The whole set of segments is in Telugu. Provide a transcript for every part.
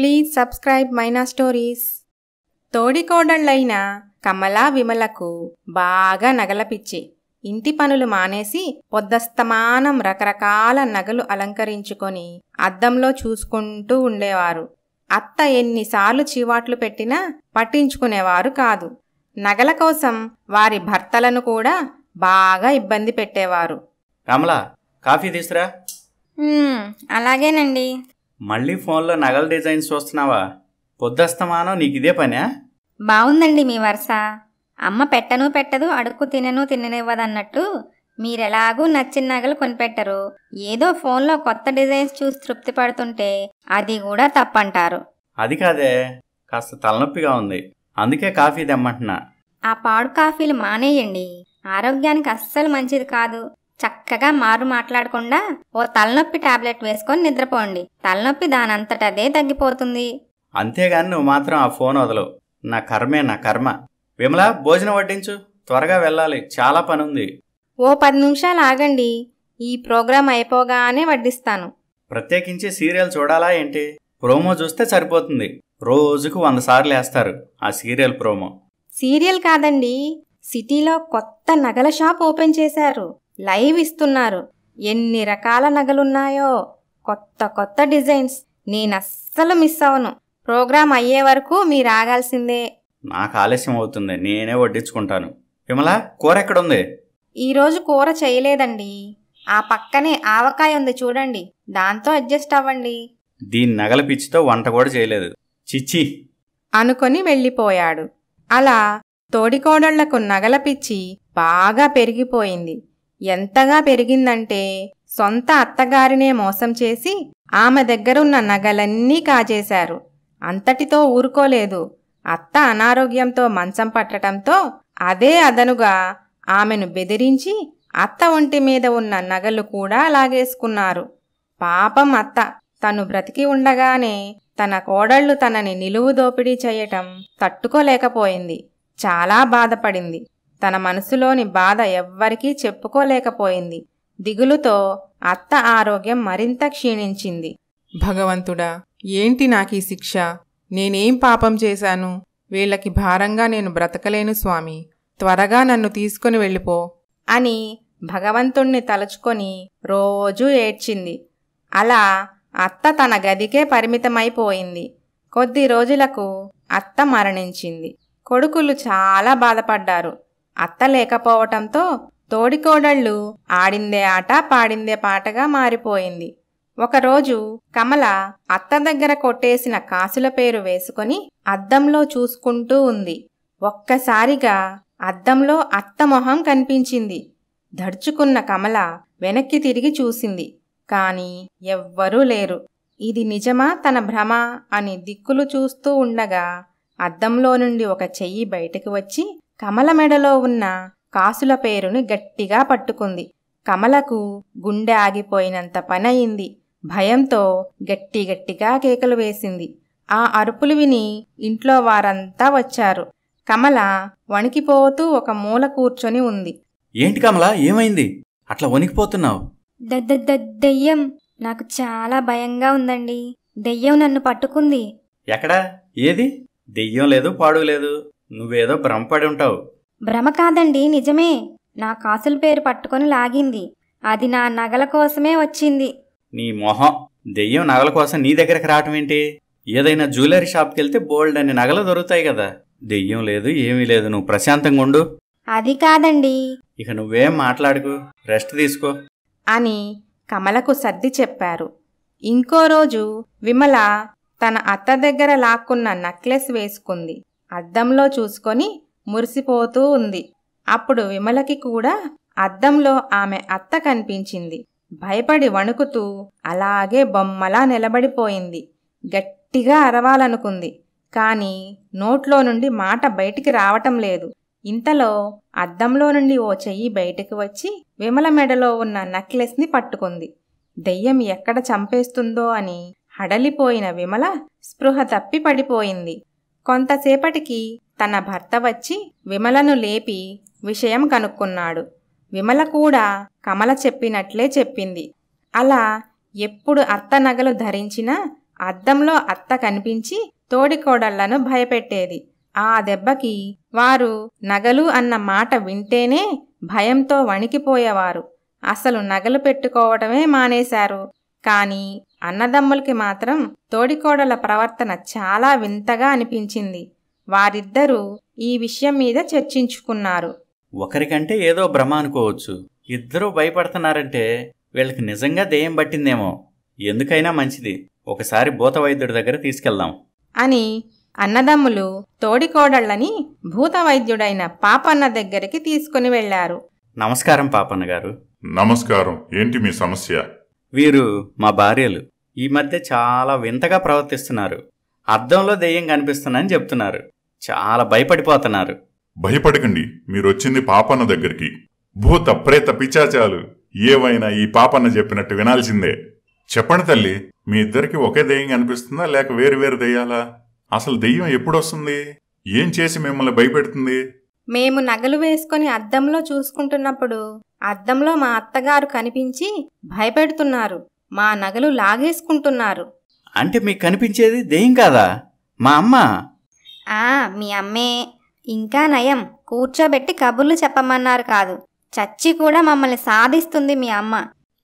ప్లీజ్ సబ్స్క్రైబ్ మైనా స్టోరీస్ తోడికోడళ్ళైన కమలా విమలకు బాగా నగలపిచ్చి ఇంటి పనులు మానేసి పొద్దస్తమానం రకరకాల నగలు అలంకరించుకొని అద్దంలో చూసుకుంటూ ఉండేవారు అత్త ఎన్నిసార్లు చీవాట్లు పెట్టినా పట్టించుకునేవారు కాదు నగల కోసం వారి భర్తలను కూడా బాగా ఇబ్బంది పెట్టేవారు కమలా కాఫీ తీసురా అలాగేనండి మళ్ళీ ఫోన్లో నగల డిజైన్స్ చూస్తున్నావా పొద్దుస్తమానో నీకు ఇదే పనా బాగుందండి మీ వరుస అమ్మ పెట్టను పెట్టదు అడుక్కు తినను తిననివ్వదన్నట్టు మీరెలాగూ నచ్చిన నగలు కొనిపెట్టరు ఏదో ఫోన్లో కొత్త డిజైన్స్ చూసి తృప్తి పడుతుంటే అది కూడా తప్పంటారు అది కాదే కాస్త తలనొప్పిగా ఉంది అందుకే కాఫీ తెమ్మంటున్నా ఆ పాడు కాఫీలు మానేయండి ఆరోగ్యానికి అస్సలు మంచిది కాదు చక్కగా మారు మాట్లాడకుండా ఓ తలనొప్పి టాబ్లెట్ వేసుకొని నిద్రపోండి తలనొప్పి దానంతటదే తగ్గిపోతుంది అంతేగాని నువ్వు మాత్రం ఆ ఫోన్ వదలవు నా కర్మే నా కర్మ విమల భోజనం వడ్డించు త్వరగా వెళ్ళాలి చాలా పనుంది ఓ పది నిమిషాలు ఆగండి ఈ ప్రోగ్రాం అయిపోగానే వడ్డిస్తాను ప్రత్యేకించి సీరియల్ చూడాలా ఏంటి ప్రోమో చూస్తే సరిపోతుంది రోజుకు వంద సార్లు వేస్తారు ఆ సీరియల్ ప్రోమో సీరియల్ కాదండి సిటీలో కొత్త నగల షాప్ ఓపెన్ చేశారు లైవ్ ఇస్తున్నారు ఎన్ని రకాల నగలున్నాయో కొత్త కొత్త డిజైన్స్ నేను అస్సలు మిస్ అవను ప్రోగ్రాం అయ్యే వరకు మీరు ఆగాల్సిందే నాకు ఆలస్యం అవుతుంది నేనే వడ్డించుకుంటాను విమల కూర ఎక్కడుంది ఈరోజు కూర చేయలేదండి ఆ పక్కనే ఆవకాయ ఉంది చూడండి దాంతో అడ్జస్ట్ అవ్వండి దీని నగల పిచ్చితో వంట కూడా చేయలేదు చిచ్చి అనుకొని వెళ్ళిపోయాడు అలా తోడికోడళ్లకు నగల పిచ్చి బాగా పెరిగిపోయింది ఎంతగా పెరిగిందంటే సొంత అత్తగారినే మోసం చేసి ఆమె దగ్గరున్న నగలన్నీ కాజేశారు అంతటితో ఊరుకోలేదు అత్త అనారోగ్యంతో మంచం పట్టడంతో అదే అదనుగా ఆమెను బెదిరించి అత్త ఒంటి మీద ఉన్న నగలు కూడా లాగేసుకున్నారు పాపం అత్త తను బ్రతికి ఉండగానే తన కోడళ్లు తనని నిలువు దోపిడీ చేయటం తట్టుకోలేకపోయింది చాలా బాధపడింది తన మనసులోని బాధ ఎవ్వరికీ చెప్పుకోలేకపోయింది దిగులుతో అత్త ఆరోగ్యం మరింత క్షీణించింది భగవంతుడా ఏంటి నాకీ శిక్ష నేనేం పాపం చేశాను వీళ్ళకి భారంగా నేను బ్రతకలేను స్వామి త్వరగా నన్ను తీసుకుని వెళ్ళిపో అని భగవంతుణ్ణి తలుచుకొని రోజూ ఏడ్చింది అలా అత్త తన గదికే పరిమితమైపోయింది కొద్ది రోజులకు అత్త మరణించింది కొడుకులు చాలా బాధపడ్డారు అత్త లేకపోవటంతో తోడికోడళ్ళు ఆడిందే ఆట పాడిందే పాటగా మారిపోయింది ఒకరోజు కమల అత్త దగ్గర కొట్టేసిన కాసుల పేరు వేసుకొని అద్దంలో చూసుకుంటూ ఉంది ఒక్కసారిగా అద్దంలో అత్త మొహం కనిపించింది దడుచుకున్న కమల వెనక్కి తిరిగి చూసింది కాని ఎవ్వరూ లేరు ఇది నిజమా తన భ్రమ అని దిక్కులు చూస్తూ ఉండగా అద్దంలో నుండి ఒక చెయ్యి బయటకు వచ్చి కమల మెడలో ఉన్న కాసుల పేరును గట్టిగా పట్టుకుంది కమలకు గుండె ఆగిపోయినంత పనయింది భయంతో గట్టి గట్టిగా కేకలు వేసింది ఆ అరుపులు విని ఇంట్లో వారంతా వచ్చారు కమల వణికిపోతూ ఒక మూల కూర్చొని ఉంది ఏంటి కమల ఏమైంది అట్లా వణికిపోతున్నావు దయ్యం నాకు చాలా భయంగా ఉందండి దెయ్యం నన్ను పట్టుకుంది ఎక్కడా ఏది దెయ్యం లేదు పాడు లేదు నువ్వేదో భ్రమపడి ఉంటావు భ్రమ కాదండి నిజమే నా కాసుల పేరు పట్టుకొని లాగింది అది నా నగల కోసమే వచ్చింది నీ మొహం దెయ్యం నగల కోసం నీ దగ్గరకు రావటం ఏంటి ఏదైనా జ్యువెలరీ షాప్కి వెళ్తే బోల్డ్ అని నగలు దొరుకుతాయి కదా దెయ్యం లేదు ఏమీ లేదు నువ్వు ప్రశాంతంగా ఉండు అది కాదండి ఇక నువ్వేం మాట్లాడుకు రెస్ట్ తీసుకో అని కమలకు సర్ది చెప్పారు ఇంకో రోజు విమల తన అత్త దగ్గర లాక్కున్న నక్లెస్ వేసుకుంది అద్దంలో చూసుకొని మురిసిపోతూ ఉంది అప్పుడు విమలకి కూడా అద్దంలో ఆమె అత్త కనిపించింది భయపడి వణుకుతూ అలాగే బొమ్మలా నిలబడిపోయింది గట్టిగా అరవాలనుకుంది కానీ నోట్లో నుండి మాట బయటికి రావటం లేదు ఇంతలో అద్దంలో నుండి ఓ చెయ్యి బయటకు వచ్చి విమల మెడలో ఉన్న నెక్లెస్ని పట్టుకుంది దెయ్యం ఎక్కడ చంపేస్తుందో అని హడలిపోయిన విమల స్పృహ తప్పి పడిపోయింది కొంతసేపటికి తన భర్త వచ్చి విమలను లేపి విషయం కనుక్కున్నాడు విమల కూడా కమల చెప్పినట్లే చెప్పింది అలా ఎప్పుడు అత్త నగలు ధరించినా అద్దంలో అత్త కనిపించి తోడికోడళ్లను భయపెట్టేది ఆ దెబ్బకి వారు నగలు అన్న మాట వింటేనే భయంతో వణికిపోయేవారు అసలు నగలు పెట్టుకోవటమే మానేశారు కానీ అన్నదమ్ములకి మాత్రం తోడికోడల ప్రవర్తన చాలా వింతగా అనిపించింది వారిద్దరూ ఈ విషయం మీద చర్చించుకున్నారు ఒకరికంటే ఏదో భ్రమ అనుకోవచ్చు ఇద్దరూ భయపడుతున్నారంటే వీళ్ళకి నిజంగా దేయం పట్టిందేమో ఎందుకైనా మంచిది ఒకసారి భూత వైద్యుడి దగ్గర తీసుకెళ్దాం అని అన్నదమ్ములు తోడికోడళ్ళని భూత వైద్యుడైన పాపన్న దగ్గరికి తీసుకుని వెళ్లారు నమస్కారం పాపన్న గారు నమస్కారం ఏంటి మీ సమస్య వీరు మా భార్యలు ఈ మధ్య చాలా వింతగా ప్రవర్తిస్తున్నారు అర్థంలో దెయ్యం కనిపిస్తుందని చెప్తున్నారు చాలా భయపడిపోతున్నారు భయపడకండి మీరొచ్చింది పాపన్న దగ్గరికి భూత ప్రేత పిచాచాలు ఏవైనా ఈ పాపన్న చెప్పినట్టు వినాల్సిందే చెప్పండి తల్లి మీ ఇద్దరికి ఒకే దెయ్యం కనిపిస్తుందా లేక వేరు వేరు దెయ్యాలా అసలు దెయ్యం ఎప్పుడొస్తుంది ఏం చేసి మిమ్మల్ని భయపెడుతుంది మేము నగలు వేసుకొని అద్దంలో చూసుకుంటున్నప్పుడు అద్దంలో మా అత్తగారు కనిపించి భయపెడుతున్నారు మా నగలు లాగేసుకుంటున్నారు అంటే మీకు కనిపించేది దెయ్యం కాదా మా అమ్మ ఆ మీ అమ్మే ఇంకా నయం కూర్చోబెట్టి కబుర్లు చెప్పమన్నారు కాదు చచ్చి కూడా మమ్మల్ని సాధిస్తుంది మీ అమ్మ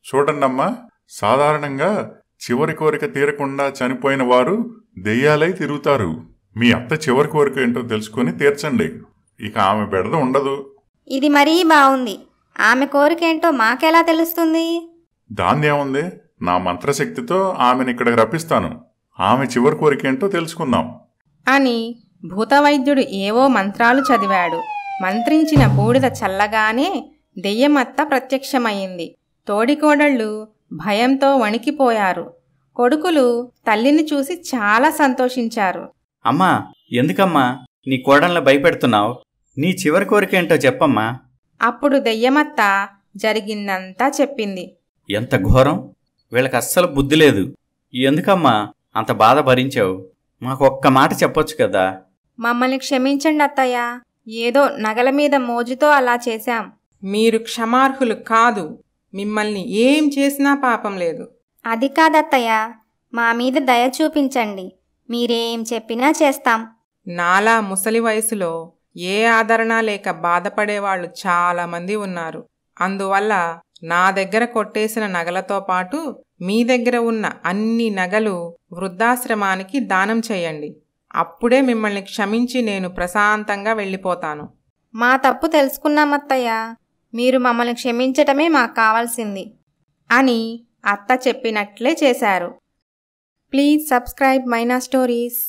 చూడండమ్మా సాధారణంగా చివరి కోరిక తీరకుండా చనిపోయిన వారు దెయ్యాలై తిరుగుతారు మీ అత్త చివరి కోరిక ఏంటో తెలుసుకొని తీర్చండి ఇక ఆమె బెడద ఉండదు ఇది మరీ బాగుంది ఆమె కోరికేంటో మాకెలా తెలుస్తుంది దాన్నేముంది నా మంత్రశక్తితో ఆమెను ఇక్కడ రప్పిస్తాను ఆమె చివరి కోరికేంటో తెలుసుకుందాం అని భూతవైద్యుడు ఏవో మంత్రాలు చదివాడు మంత్రించిన బూడిద చల్లగానే దెయ్యమత్త ప్రత్యక్షమైంది తోడికోడళ్ళు భయంతో వణికిపోయారు కొడుకులు తల్లిని చూసి చాలా సంతోషించారు అమ్మా ఎందుకమ్మా నీ కోడల్ని భయపెడుతున్నావు నీ చివరి కోరికేంటో చెప్పమ్మా అప్పుడు దెయ్యమత్త జరిగిందంతా చెప్పింది ఎంత ఘోరం వీళ్ళకి అస్సలు బుద్ధి లేదు ఎందుకమ్మా అంత బాధ భరించావు మాకు ఒక్క మాట చెప్పొచ్చు కదా మమ్మల్ని క్షమించండి అత్తయ్య ఏదో నగల మీద మోజుతో అలా చేశాం మీరు క్షమార్హులు కాదు మిమ్మల్ని ఏం చేసినా పాపం లేదు అది కాదత్తయ్య మా మీద దయ చూపించండి మీరేం చెప్పినా చేస్తాం నాలా ముసలి వయసులో ఏ ఆదరణ లేక బాధపడేవాళ్ళు చాలామంది ఉన్నారు అందువల్ల నా దగ్గర కొట్టేసిన నగలతో పాటు మీ దగ్గర ఉన్న అన్ని నగలు వృద్ధాశ్రమానికి దానం చేయండి అప్పుడే మిమ్మల్ని క్షమించి నేను ప్రశాంతంగా వెళ్ళిపోతాను మా తప్పు తెలుసుకున్నామత్తయ్య మీరు మమ్మల్ని క్షమించటమే మాకు కావాల్సింది అని అత్త చెప్పినట్లే చేశారు ప్లీజ్ సబ్స్క్రైబ్ మైనా స్టోరీస్